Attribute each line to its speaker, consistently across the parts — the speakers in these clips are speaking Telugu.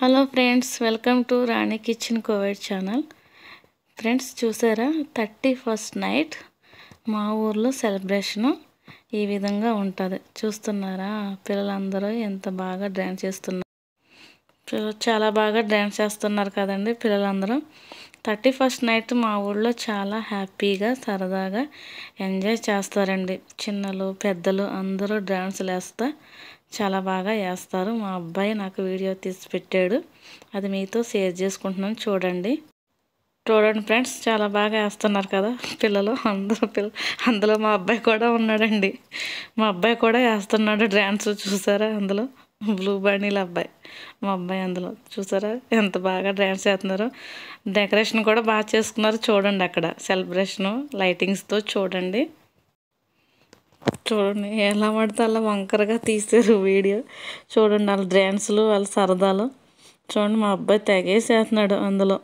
Speaker 1: hello friends welcome to Rani kitchen covid channel friends చూసారా థర్టీ ఫస్ట్ నైట్ మా ఊర్లో సెలబ్రేషను ఈ విధంగా ఉంటుంది చూస్తున్నారా పిల్లలందరూ ఎంత బాగా డ్యాన్స్ చేస్తున్నారు చాలా బాగా డ్యాన్స్ చేస్తున్నారు కదండి పిల్లలందరూ థర్టీ ఫస్ట్ నైట్ మా ఊళ్ళో చాలా హ్యాపీగా సరదాగా ఎంజాయ్ చేస్తారండి చిన్నలు పెద్దలు అందరూ డ్యాన్సులు వేస్తా చాలా బాగా వేస్తారు మా అబ్బాయి నాకు వీడియో తీసి పెట్టాడు అది మీతో షేర్ చేసుకుంటున్నాను చూడండి చూడండి ఫ్రెండ్స్ చాలా బాగా వేస్తున్నారు కదా పిల్లలు అందరూ పిల్ల అందులో మా అబ్బాయి కూడా ఉన్నాడండి మా అబ్బాయి కూడా వేస్తున్నాడు డ్యాన్స్ చూసారా అందులో బ్లూ బర్నీల అబ్బాయి మా అబ్బాయి అందులో చూసారా ఎంత బాగా డ్యాన్స్ వేస్తున్నారు డెకరేషన్ కూడా బాగా చేసుకున్నారు చూడండి అక్కడ సెలబ్రేషను లైటింగ్స్తో చూడండి చూడండి ఎలా పడితే అలా వంకరగా తీశారు వీడియో చూడండి వాళ్ళ డ్యాన్సులు వాళ్ళ సరదాలు చూడండి మా అబ్బాయి తెగేసేస్తున్నాడు అందులో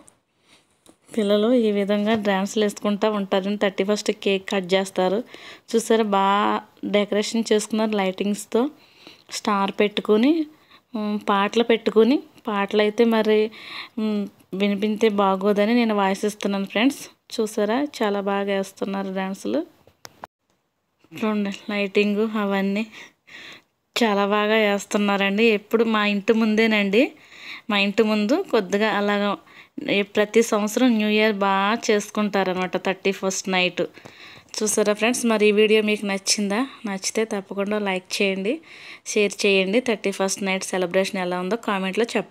Speaker 1: పిల్లలు ఈ విధంగా డ్యాన్సులు వేసుకుంటూ ఉంటారు థర్టీ ఫస్ట్ కేక్ కట్ చేస్తారు చూసారా బాగా డెకరేషన్ చేసుకున్నారు లైటింగ్స్తో స్టార్ పెట్టుకొని పాటలు పెట్టుకుని పాటలు అయితే మరి వినిపించే బాగోదని నేను వాయిస్ ఇస్తున్నాను ఫ్రెండ్స్ చూసారా చాలా బాగా వేస్తున్నారు డ్యాన్సులు చూడండి లైటింగ్ అవన్నీ చాలా బాగా వేస్తున్నారండి ఎప్పుడు మా ఇంటి ముందేనండి మా ఇంటి ముందు కొద్దిగా అలాగా ప్రతి సంవత్సరం న్యూ ఇయర్ బాగా చేసుకుంటారనమాట థర్టీ ఫస్ట్ నైట్ చూసారా ఫ్రెండ్స్ మరి ఈ వీడియో మీకు నచ్చిందా నచ్చితే తప్పకుండా లైక్ చేయండి షేర్ చేయండి థర్టీ ఫస్ట్ నైట్ సెలబ్రేషన్ ఎలా ఉందో కామెంట్లో చెప్పండి